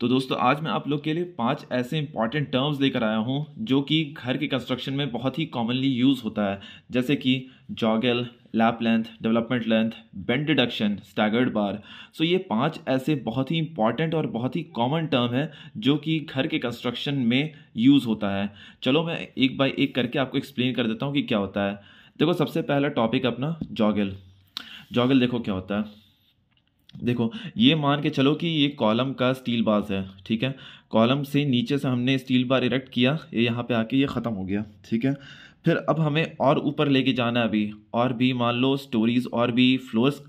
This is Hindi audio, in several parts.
तो दोस्तों आज मैं आप लोग के लिए पांच ऐसे इंपॉर्टेंट टर्म्स लेकर आया हूँ जो कि घर के कंस्ट्रक्शन में बहुत ही कॉमनली यूज़ होता है जैसे कि joggle lap length development length bend deduction staggered bar so ये पांच ऐसे बहुत ही इंपॉर्टेंट और बहुत ही कॉमन टर्म है जो कि घर के कंस्ट्रक्शन में यूज़ होता है चलो मैं एक बाई एक करके आपको एक्सप्लेन कर देता हूँ कि क्या होता है देखो सबसे पहला टॉपिक अपना जॉगल जॉगल देखो क्या होता है देखो ये मान के चलो कि ये कॉलम का स्टील बार है ठीक है कॉलम से नीचे से हमने स्टील बार इरेक्ट किया ये यहाँ पे आके ये ख़त्म हो गया ठीक है फिर अब हमें और ऊपर लेके जाना है अभी और भी मान लो स्टोरीज और भी फ्लोर्स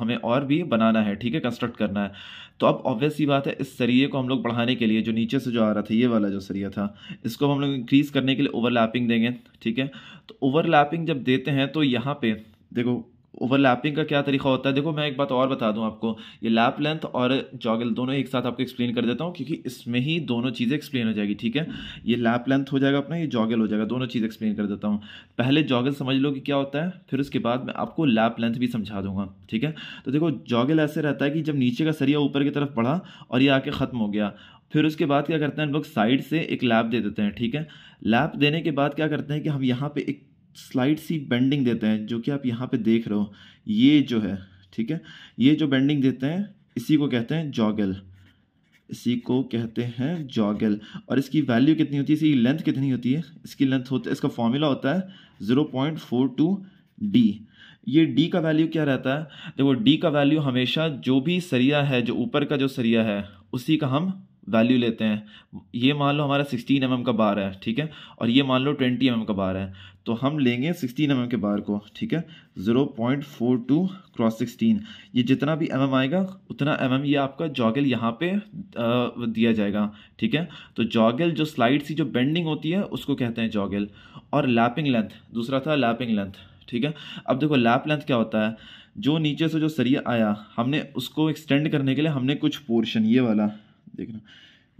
हमें और भी बनाना है ठीक है कंस्ट्रक्ट करना है तो अब ऑब्वियस ही बात है इस सरिये को हम लोग बढ़ाने के लिए जो नीचे से जो आ रहा था ये वाला जो सरिया था इसको हम लोग इंक्रीज़ करने के लिए ओवरलैपिंग देंगे ठीक है तो ओवरलैपिंग जब देते हैं तो यहाँ पे देखो ओवरलैपिंग का क्या तरीका होता है देखो मैं एक बात और बता दूं आपको ये लैप लेंथ और जॉगल दोनों एक साथ आपको एक्सप्लेन कर देता हूँ क्योंकि इसमें ही दोनों चीज़ें एक्सप्लेन हो जाएगी ठीक है ये लैप लेंथ हो जाएगा अपना ये जॉगल हो जाएगा दोनों चीज़ एक्सप्लेन कर देता हूँ पहले जॉगल समझ लो कि क्या होता है फिर उसके बाद मैं आपको लैप लेंथ भी समझा दूंगा ठीक है तो देखो जॉगल ऐसे रहता है कि जब नीचे का सरिया ऊपर की तरफ बढ़ा और ये आके ख़त्म हो गया फिर उसके बाद क्या करते हैं हम लोग साइड से एक लैप दे देते हैं ठीक है लैप देने के बाद क्या करते हैं कि हम यहाँ पे एक स्लाइड सी बेंडिंग देते हैं जो कि आप यहाँ पे देख रहे हो ये जो है ठीक है ये जो बेंडिंग देते हैं इसी को कहते हैं जॉगल इसी को कहते हैं जॉगल और इसकी वैल्यू कितनी होती है इसकी लेंथ कितनी होती है इसकी लेंथ होता है इसका फॉर्मूला होता है zero point four two D ये डी का वैल्यू क्या रहता है देखो डी का वैल्यू हमेशा जो भी सरिया है जो ऊपर का जो सरिया है उसी का हम वैल्यू लेते हैं ये मान लो हमारा 16 एम mm का बार है ठीक है और ये मान लो 20 एम mm का बार है तो हम लेंगे 16 एम mm के बार को ठीक है 0.42 क्रॉस 16 ये जितना भी एम mm आएगा उतना एम mm ये आपका जॉगल यहाँ पे दिया जाएगा ठीक है तो जॉगल जो स्लाइड सी जो बेंडिंग होती है उसको कहते हैं जॉगल और लैपिंग लेंथ दूसरा था लैपिंग लेंथ ठीक है अब देखो लैप लेंथ क्या होता है जो नीचे से जो सरिया आया हमने उसको एक्सटेंड करने के लिए हमने कुछ पोर्शन ये वाला देखना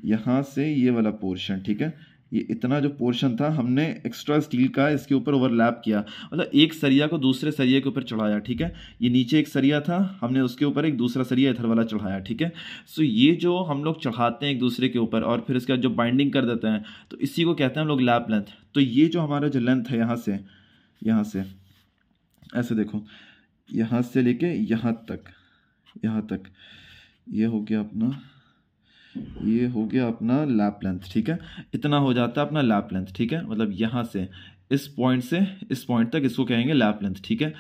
यहाँ से ये वाला पोर्शन ठीक है ये इतना जो पोर्शन था हमने एक्स्ट्रा स्टील का इसके ऊपर ओवरलैप किया मतलब एक सरिया को दूसरे सरिया के ऊपर चढ़ाया ठीक है ये नीचे एक सरिया था हमने उसके ऊपर एक दूसरा सरिया इधर वाला चढ़ाया ठीक है सो ये जो हम लोग चढ़ाते हैं एक दूसरे के ऊपर और फिर इसका जो बाइंडिंग कर देते हैं तो इसी को कहते हैं हम लोग लैप लेंथ तो ये जो हमारा जो लेंथ है यहाँ से यहाँ से ऐसे देखो यहाँ से लेके यहाँ तक यहाँ तक ये यह हो गया अपना ये हो गया अपना लैप लेंथ ठीक है इतना हो जाता है अपना लैप लेंथ ठीक है मतलब यहाँ से इस पॉइंट से इस पॉइंट तक इसको कहेंगे लैप लेंथ ठीक है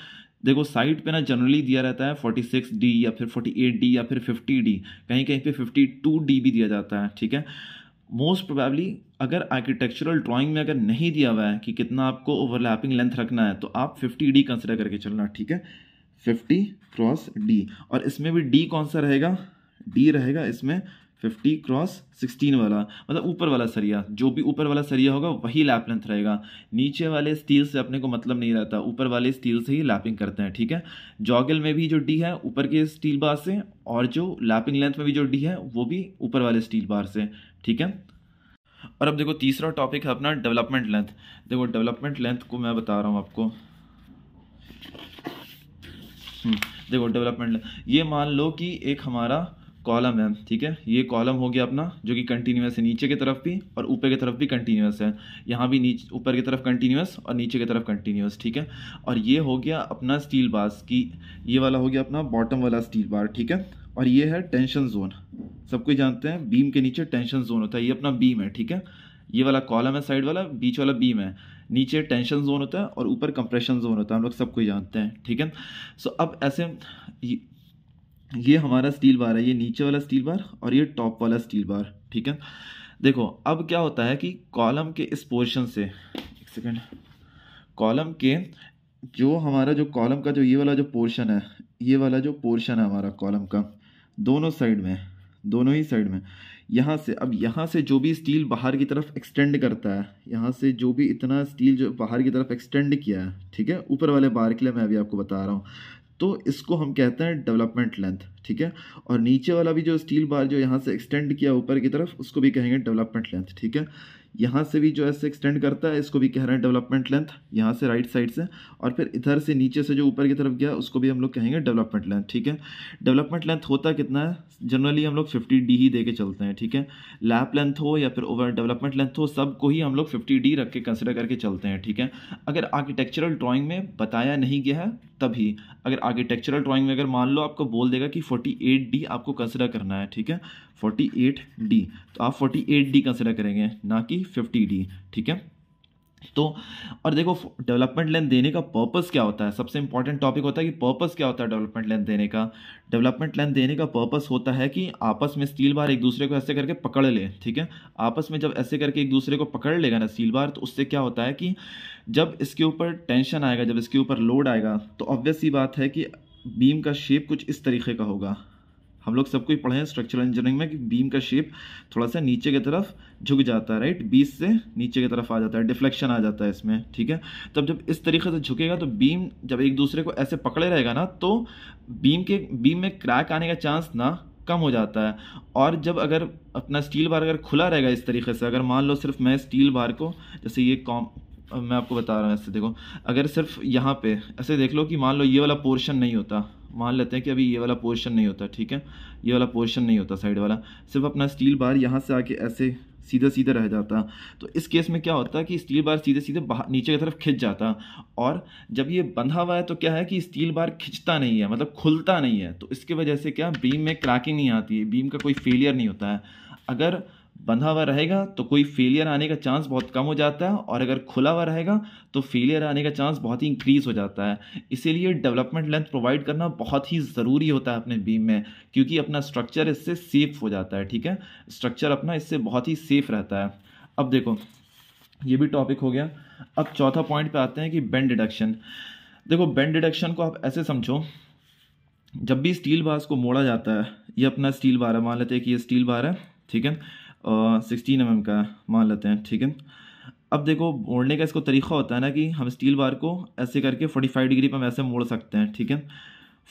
देखो साइड पे ना जनरली दिया रहता है 46D या फिर 48D या फिर 50D कहीं कहीं पे 52D भी दिया जाता है ठीक है मोस्ट प्रोबेबली अगर आर्किटेक्चरल ड्राइंग में अगर नहीं दिया हुआ है कि कितना आपको ओवरलैपिंग लेंथ रखना है तो आप 50D कंसिडर करके चलना ठीक है 50 क्रॉस D और इसमें भी D कौन सा रहेगा D रहेगा इसमें फिफ्टी क्रॉस सिक्सटीन वाला मतलब ऊपर वाला सरिया जो भी ऊपर वाला सरिया होगा वही लैप लेंथ रहेगा नीचे वाले स्टील से अपने को मतलब नहीं रहता ऊपर वाले स्टील से ही लैपिंग करते हैं ठीक है जॉगल में भी जो डी है ऊपर के स्टील बार से और जो लैपिंग लेंथ में भी जो डी है वो भी ऊपर वाले स्टील बार से ठीक है और अब देखो तीसरा टॉपिक है अपना डेवलपमेंट लेंथ देखो डेवलपमेंट लेंथ को मैं बता रहा हूँ आपको हम्म, देखो डेवलपमेंट ये मान लो कि एक हमारा कॉलम है ठीक है ये कॉलम हो गया अपना जो कि कंटिन्यूस है नीचे की तरफ भी और ऊपर की तरफ भी कंटिन्यूस है यहाँ भी नीचे ऊपर की तरफ कंटिन्यूस और नीचे की तरफ कंटिन्यूस ठीक है और ये हो गया अपना स्टील बार्स की ये वाला हो गया अपना बॉटम वाला स्टील बार ठीक है और ये है टेंशन जोन सब कोई जानते हैं बीम के नीचे टेंशन जोन होता है ये अपना बीम है ठीक है ये वाला कॉलम है साइड वाला बीच वाला बीम है नीचे टेंशन जोन होता है और ऊपर कंप्रेशन जोन होता है हम लोग सब कोई जानते हैं ठीक है सो अब ऐसे ये हमारा स्टील बार है ये नीचे वाला स्टील बार और ये टॉप वाला स्टील बार ठीक है देखो अब क्या होता है कि कॉलम के इस पोर्शन से एक सेकेंड कॉलम के जो हमारा जो कॉलम का जो ये वाला जो पोर्शन है ये वाला जो पोर्शन है हमारा कॉलम का दोनों साइड में दोनों ही साइड में यहाँ से अब यहाँ से जो भी स्टील बाहर की तरफ एक्सटेंड करता है यहाँ से जो भी इतना स्टील जो बाहर की तरफ एक्सटेंड किया है ठीक है ऊपर वाले बार के लिए मैं अभी आपको बता रहा हूँ तो इसको हम कहते हैं डेवलपमेंट लेंथ ठीक है और नीचे वाला भी जो स्टील बार जो यहाँ से एक्सटेंड किया ऊपर की तरफ उसको भी कहेंगे डेवलपमेंट लेंथ ठीक है यहाँ से भी जो है एक्सटेंड करता है इसको भी कह रहे हैं डेवलपमेंट लेंथ यहाँ से राइट साइड से और फिर इधर से नीचे से जो ऊपर की तरफ गया उसको भी हम लोग कहेंगे डेवलपमेंट लेंथ ठीक है डेवलपमेंट लेंथ होता कितना है जनरली हम लोग फिफ्टी डी ही दे के चलते हैं ठीक है लैप लेंथ हो या फिर ओवर डेवलपमेंट लेंथ हो सबको ही हम लोग फिफ्टी डी रख के कंसिडर करके चलते हैं ठीक है अगर आर्किटेक्चरल ड्राॅइंग में बताया नहीं गया है तभी अगर आर्किटेक्चरल ड्राॅइंग में अगर मान लो आपको बोल देगा कि फोर्टी एट डी आपको कंसिडर करना है ठीक है फोर्टी एट डी तो आप फोर्टी एट डी कंसिडर करेंगे ना कि फिफ्टी डी ठीक है तो और देखो डेवलपमेंट लेन देने का पर्पस क्या होता है सबसे इंपॉर्टेंट टॉपिक होता है कि पर्पस क्या होता है डेवलपमेंट लेन देने का डेवलपमेंट लेन देने का पर्पस होता है कि आपस में स्टील बार एक दूसरे को ऐसे करके पकड़ ले ठीक है आपस में जब ऐसे करके एक दूसरे को पकड़ लेगा ना स्टील बार तो उससे क्या होता है कि जब इसके ऊपर टेंशन आएगा जब इसके ऊपर लोड आएगा तो ऑब्वियस ही बात है कि बीम का शेप कुछ इस तरीके का होगा हम लोग सबको ही पढ़े हैं स्ट्रक्चरल इंजीनियरिंग में कि बीम का शेप थोड़ा सा नीचे की तरफ झुक जाता है राइट बीस से नीचे की तरफ आ जाता है डिफ्लेक्शन आ जाता है इसमें ठीक है तब जब इस तरीके से झुकेगा तो बीम जब एक दूसरे को ऐसे पकड़े रहेगा ना तो बीम के बीम में क्रैक आने का चांस ना कम हो जाता है और जब अगर अपना स्टील बार अगर खुला रहेगा इस तरीके से अगर मान लो सिर्फ मैं स्टील बार को जैसे ये मैं आपको बता रहा हूँ ऐसे देखो अगर सिर्फ यहाँ पे ऐसे देख लो कि मान लो ये वाला पोर्शन नहीं होता मान लेते हैं कि अभी ये वाला पोर्शन नहीं होता ठीक है ये वाला पोर्शन नहीं होता साइड वाला सिर्फ अपना स्टील बार यहाँ से आके ऐसे सीधा सीधा रह जाता तो इस केस में क्या होता है कि स्टील बार सीधे सीधे बाहर नीचे की तरफ खिंच जाता और जब ये बंधा हुआ है तो क्या है कि स्टील बार खिंचता नहीं है मतलब खुलता नहीं है तो इसके वजह से क्या बीम में क्रैकिंग नहीं आती है बीम का कोई फेलियर नहीं होता है अगर बंधा हुआ रहेगा तो कोई फेलियर आने का चांस बहुत कम हो जाता है और अगर खुला हुआ रहेगा तो फेलियर आने का चांस बहुत ही इंक्रीज़ हो जाता है इसीलिए डेवलपमेंट लेंथ प्रोवाइड करना बहुत ही ज़रूरी होता है अपने बीम में क्योंकि अपना स्ट्रक्चर इससे सेफ हो जाता है ठीक है स्ट्रक्चर अपना इससे बहुत ही सेफ रहता है अब देखो ये भी टॉपिक हो गया अब चौथा पॉइंट पर आते हैं कि बैंड डिडक्शन देखो बैंड डिडक्शन को आप ऐसे समझो जब भी स्टील बार्स को मोड़ा जाता है ये अपना स्टील बार है मान लेते हैं कि ये स्टील बार है ठीक है सिक्सटीन एम का मान लेते हैं ठीक है अब देखो मोड़ने का इसको तरीका होता है ना कि हम स्टील बार को ऐसे करके फोर्टी फाइव डिग्री पर हम ऐसे मोड़ सकते हैं ठीक है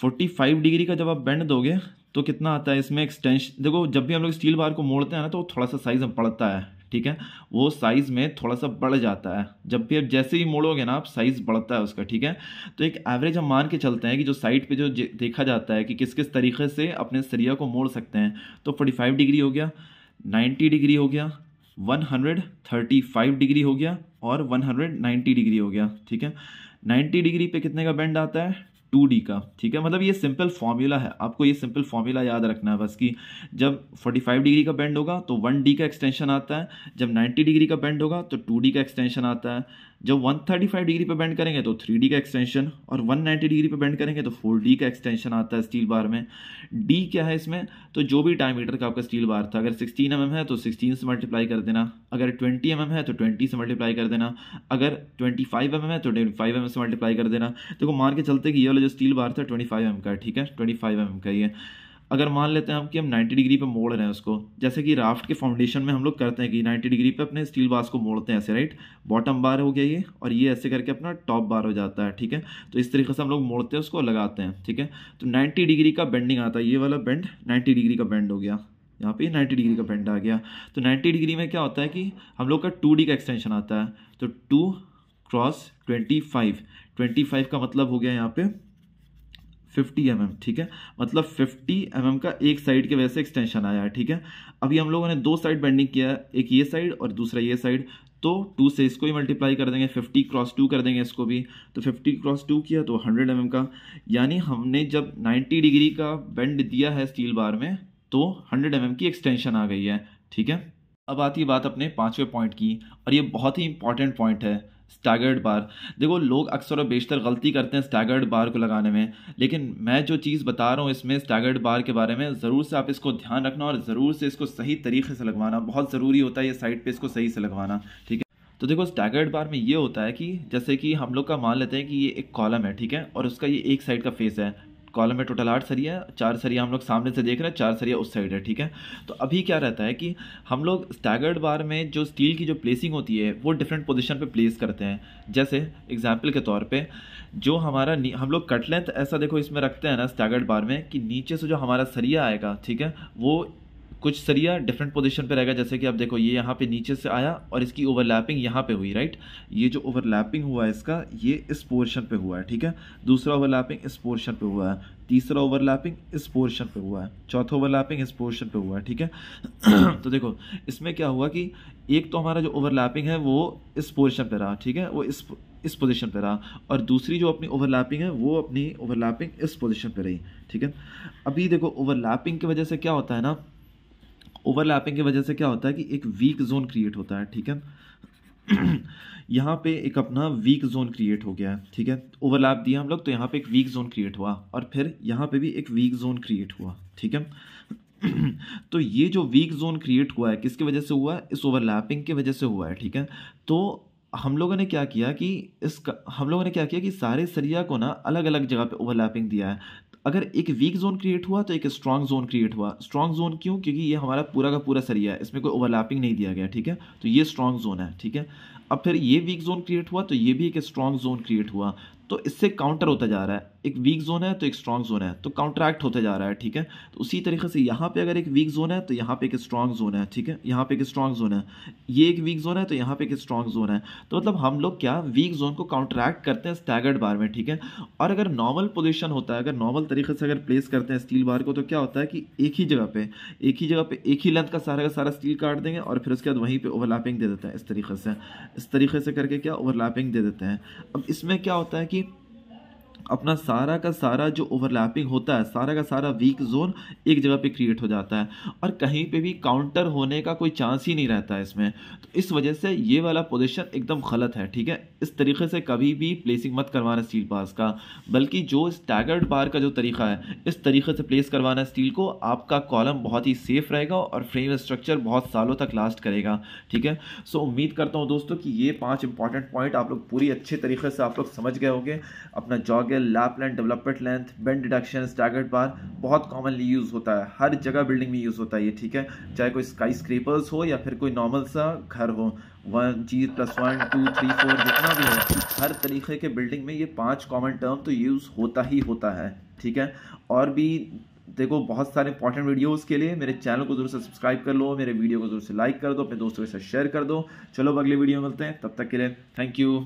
फोर्टी फाइव डिग्री का जब आप बेंड दोगे तो कितना आता है इसमें एक्सटेंशन देखो जब भी हम लोग स्टील बार को मोड़ते हैं ना तो थोड़ा सा साइज़ बढ़ता है ठीक है वो साइज़ में थोड़ा सा बढ़ जाता है जब भी आप जैसे ही मोड़ोगे ना आप साइज़ बढ़ता है उसका ठीक है तो एक एवरेज हम मान के चलते हैं कि जो साइड पे जो देखा जाता है कि किस किस तरीके से अपने सरिया को मोड़ सकते हैं तो 45 डिग्री हो गया 90 डिग्री हो गया 135 डिग्री हो गया और 190 डिग्री हो गया ठीक है 90 डिग्री पे कितने का बेंड आता है 2D का ठीक है मतलब ये सिंपल फॉर्मूला है आपको ये सिंपल फॉर्मूला याद रखना है बस कि जब 45 डिग्री का बेंड होगा तो 1D का एक्सटेंशन आता है जब 90 डिग्री का बेंड होगा तो 2D का एक्सटेंशन आता है जब 135 डिग्री पे बेंड करेंगे तो 3D का एक्सटेंशन और 190 डिग्री पे बेंड करेंगे तो 4D का एक्सटेंशन आता है स्टील बार में D क्या है इसमें तो जो भी डायमीटर का आपका स्टील बार था अगर 16 एम mm है तो 16 से मल्टीप्लाई कर देना अगर 20 एम mm है तो 20 से मल्टीप्लाई कर देना अगर 25 फाइव mm है तो 25 फाइव mm से मल्टीप्लाई कर देना देखो तो मार के चलते कि ये वाला जो स्टील बार था ट्वेंटी फाइव mm का ठीक है ट्वेंटी फाइव mm का ये अगर मान लेते हैं हम कि हम 90 डिग्री पे मोड़ रहे हैं उसको जैसे कि राफ्ट के फाउंडेशन में हम लोग करते हैं कि 90 डिग्री पे अपने स्टील बार्स को मोड़ते हैं ऐसे राइट बॉटम बार हो गया ये और ये ऐसे करके अपना टॉप बार हो जाता है ठीक है तो इस तरीके से हम लोग मोड़ते हैं उसको लगाते हैं ठीक है तो नाइन्टी डिग्री का बेंडिंग आता है ये वाला बेंड नाइन्टी डिग्री का बेंड हो गया यहाँ पे नाइन्टी डिग्री का बेंड आ गया तो नाइन्टी डिग्री में क्या होता है कि हम लोग का टू का एक्सटेंशन आता है तो टू क्रॉस ट्वेंटी फाइव का मतलब हो गया यहाँ पे फिफ्टी एम ठीक है मतलब फिफ्टी एम mm का एक साइड के वजह से एक्सटेंशन आया है ठीक है अभी हम लोगों ने दो साइड बेंडिंग किया है एक ये साइड और दूसरा ये साइड तो टू से इसको ही मल्टीप्लाई कर देंगे फिफ्टी क्रॉस टू कर देंगे इसको भी तो फिफ्टी क्रॉस टू किया तो हंड्रेड एम mm का यानी हमने जब नाइन्टी डिग्री का बेंड दिया है स्टील बार में तो हंड्रेड एम mm की एक्सटेंशन आ गई है ठीक है अब आती है बात अपने पाँचवें पॉइंट की और ये बहुत ही इंपॉर्टेंट पॉइंट है स्टैगर्ड बार देखो लोग अक्सर और बेशतर गलती करते हैं स्टैगर्ड बार को लगाने में लेकिन मैं जो चीज़ बता रहा हूँ इसमें स्टैगर्ड बार के बारे में ज़रूर से आप इसको ध्यान रखना और ज़रूर से इसको सही तरीके से लगवाना बहुत ज़रूरी होता है ये साइड पर इसको सही से लगवाना ठीक है तो देखो स्टैगर्ड बार में ये होता है कि जैसे कि हम लोग का मान लेते हैं कि ये एक कॉलम है ठीक है और उसका ये एक साइड का फेस है कॉलम में टोटल आठ सरिया चार सरिया हम लोग सामने से देख रहे हैं चार सरिया उस साइड है ठीक है तो अभी क्या रहता है कि हम लोग स्टैगर्ड बार में जो स्टील की जो प्लेसिंग होती है वो डिफरेंट पोजिशन पर प्लेस करते हैं जैसे एग्जाम्पल के तौर पर जो हमारा हम लोग कट लेंथ ऐसा देखो इसमें रखते हैं ना स्टैगर्ड बार में कि नीचे से जो हमारा सरिया आएगा ठीक है वो कुछ सरिया डिफरेंट पोजीशन पे रहेगा जैसे कि आप देखो ये यहाँ पे नीचे से आया और इसकी ओवरलैपिंग यहाँ पे हुई राइट ये जो ओवरलैपिंग हुआ है इसका ये इस पोर्शन पे हुआ है ठीक है दूसरा ओवरलैपिंग इस पोर्शन पे हुआ है तीसरा ओवरलैपिंग इस पोर्शन पे हुआ है चौथा ओवरलैपिंग इस पोर्शन पे हुआ है ठीक है तो देखो इसमें क्या हुआ कि एक तो हमारा जो ओवरलैपिंग है वो इस पोर्शन पे रहा ठीक है वो इस इस पोजीशन पे रहा और दूसरी जो अपनी ओवरलैपिंग है वो अपनी ओवरलैपिंग इस पोजीशन पे रही ठीक है अभी देखो ओवरलैपिंग की वजह से क्या होता है ना ओवरलैपिंग की वजह से क्या होता है कि एक वीक जोन क्रिएट होता है ठीक है यहाँ पे एक अपना वीक जोन क्रिएट हो गया है ठीक है ओवरलैप दिया हम लोग तो यहाँ पे एक वीक जोन क्रिएट हुआ और फिर यहाँ पे भी एक वीक जोन क्रिएट हुआ ठीक है तो ये जो वीक जोन क्रिएट हुआ है किसकी वजह से हुआ है इस ओवरलैपिंग की वजह से हुआ है ठीक है तो हम लोगों ने क्या किया कि इस हम लोगों ने क्या किया कि सारे सरिया को ना अलग अलग जगह पे ओवरलैपिंग दिया है अगर एक वीक जोन क्रिएट हुआ तो एक स्ट्रॉन्ग जोन क्रिएट हुआ स्ट्रॉन्ग जोन क्यों क्योंकि ये हमारा पूरा का पूरा सरिया है इसमें कोई ओवरलैपिंग नहीं दिया गया ठीक है तो ये स्ट्रॉन्ग जोन है ठीक है अब फिर ये वीक जोन क्रिएट हुआ तो ये भी एक स्ट्रॉन्ग जोन क्रिएट हुआ तो इससे काउंटर होता जा रहा है एक वीक जोन है तो एक स्ट्रांग जोन है तो एक्ट होता जा रहा है ठीक है तो उसी तरीके से यहाँ पे अगर एक वीक जोन है तो यहाँ पे एक स्ट्रांग जोन है ठीक है यहाँ पे एक स्ट्रॉन्ग जोन है ये एक वीक जोन है तो यहाँ पे एक स्ट्रांग जोन है तो मतलब हम लोग क्या वीक जोन को काउंट्रैक्ट करते हैं स्टैगर्ड बार में ठीक है और अगर नॉर्मल पोजिशन होता है अगर नॉर्मल तरीके से अगर प्लेस करते हैं स्टील बार को तो क्या होता है कि एक ही जगह पर एक ही जगह पर एक ही लेंथ का सारा का सारा स्टील काट देंगे और फिर उसके बाद वहीं पर ओवरलैपिंग दे देते हैं इस तरीके से इस तरीके से करके क्या ओवरलैपिंग दे देते हैं अब इसमें क्या होता है कि अपना सारा का सारा जो ओवरलैपिंग होता है सारा का सारा वीक जोन एक जगह पे क्रिएट हो जाता है और कहीं पे भी काउंटर होने का कोई चांस ही नहीं रहता है इसमें तो इस वजह से ये वाला पोजीशन एकदम गलत है ठीक है इस तरीके से कभी भी प्लेसिंग मत करवाना स्टील पास का बल्कि जो स्टैगर्ड बार का जो तरीका है इस तरीके से प्लेस करवाना स्टील को आपका कॉलम बहुत ही सेफ रहेगा और फ्रेम स्ट्रक्चर बहुत सालों तक लास्ट करेगा ठीक है सो उम्मीद करता हूँ दोस्तों कि ये पाँच इंपॉर्टेंट पॉइंट आप लोग पूरी अच्छे तरीके से आप लोग समझ गए होंगे अपना jog circle lap length development length bend deduction staggered bar बहुत कॉमनली यूज़ होता है हर जगह बिल्डिंग में यूज़ होता है ये ठीक है चाहे कोई स्काई स्क्रेपर्स हो या फिर कोई नॉर्मल सा घर हो one G plus one two three four जितना भी हो हर तरीके के बिल्डिंग में ये पांच कॉमन टर्म तो यूज़ होता ही होता है ठीक है और भी देखो बहुत सारे इंपॉर्टेंट वीडियोस के लिए मेरे चैनल को जरूर से सब्सक्राइब कर लो मेरे वीडियो को जरूर से लाइक कर दो अपने दोस्तों के साथ शेयर कर दो चलो अगले वीडियो में मिलते हैं तब तक के लिए थैंक यू